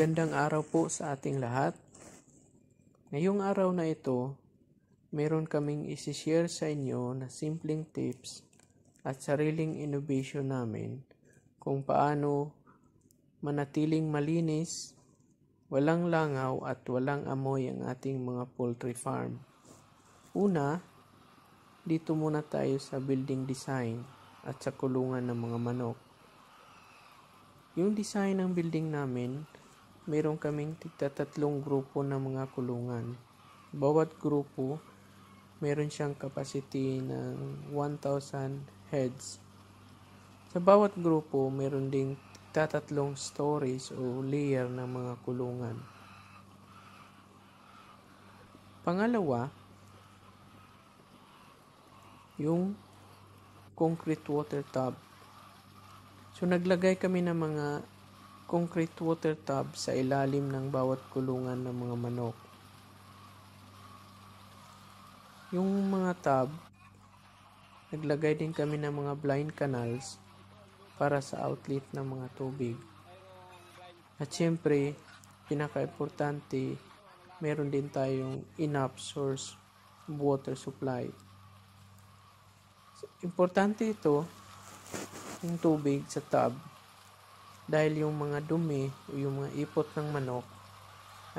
Magandang araw po sa ating lahat. Ngayong araw na ito, meron kaming isishare sa inyo na simpleng tips at sariling innovation namin kung paano manatiling malinis, walang langaw at walang amoy ang ating mga poultry farm. Una, dito muna tayo sa building design at sa kulungan ng mga manok. Yung design ng building namin mayroon kaming tigtatatlong grupo ng mga kulungan. Bawat grupo, mayroon siyang capacity ng 1,000 heads. Sa bawat grupo, mayroon ding tatatlong stories o layer ng mga kulungan. Pangalawa, yung concrete water tub. So naglagay kami ng mga concrete water tub sa ilalim ng bawat kulungan ng mga manok. Yung mga tub, naglagay din kami ng mga blind canals para sa outlet ng mga tubig. At siyempre, pinaka-importante, meron din tayong enough source water supply. Importante ito, yung tubig sa tub dahil yung mga dumi o yung mga ipot ng manok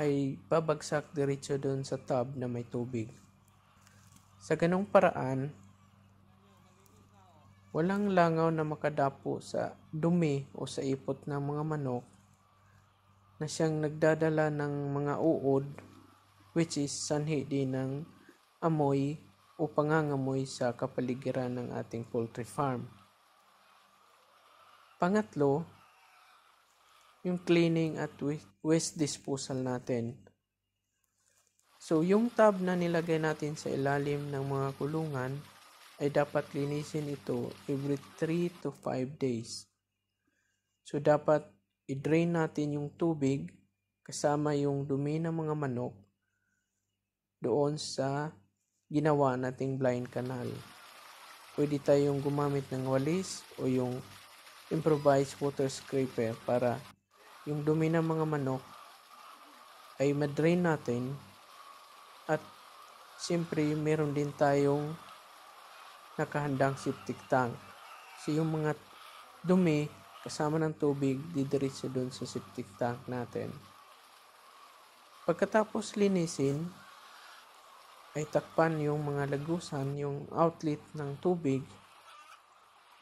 ay babagsak diretso doon sa tub na may tubig. Sa ganong paraan, walang langaw na makadapo sa dumi o sa ipot ng mga manok na siyang nagdadala ng mga uod which is sanhi din ng amoy o pangangamoy sa kapaligiran ng ating poultry farm. Pangatlo, yung cleaning at waste disposal natin. So, yung tab na nilagay natin sa ilalim ng mga kulungan ay dapat linisin ito every 3 to 5 days. So, dapat i-drain natin yung tubig kasama yung dumi ng mga manok doon sa ginawa nating blind canal. Pwede tayong gumamit ng walis o yung improvised water scraper para yung dumi ng mga manok ay madrain natin at siyempre meron din tayong nakahandang septic tank. So yung mga dumi kasama ng tubig didiretso doon sa septic tank natin. Pagkatapos linisin ay takpan yung mga lagusan, yung outlet ng tubig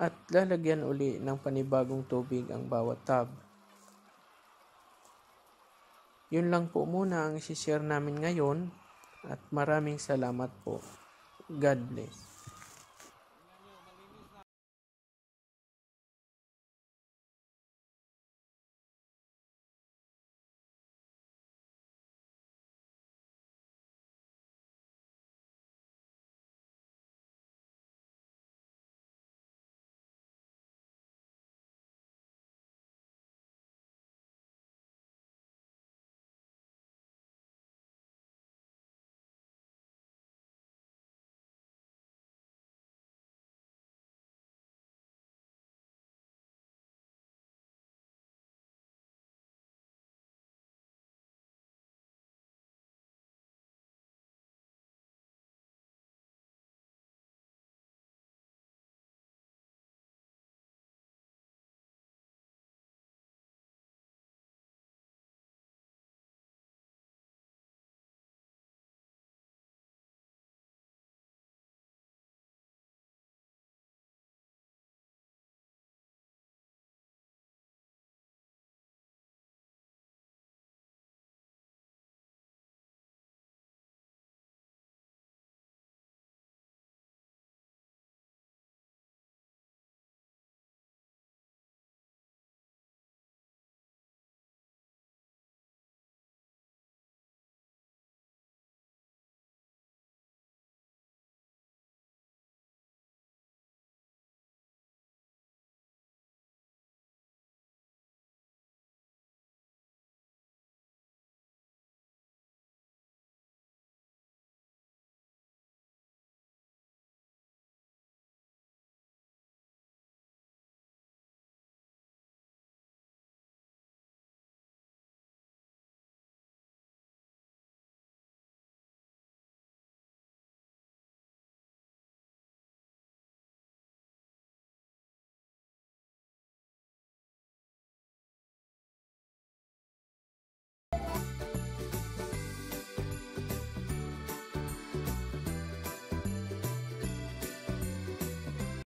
at lalagyan uli ng panibagong tubig ang bawat tub. Yun lang po muna ang isishare namin ngayon at maraming salamat po. God bless.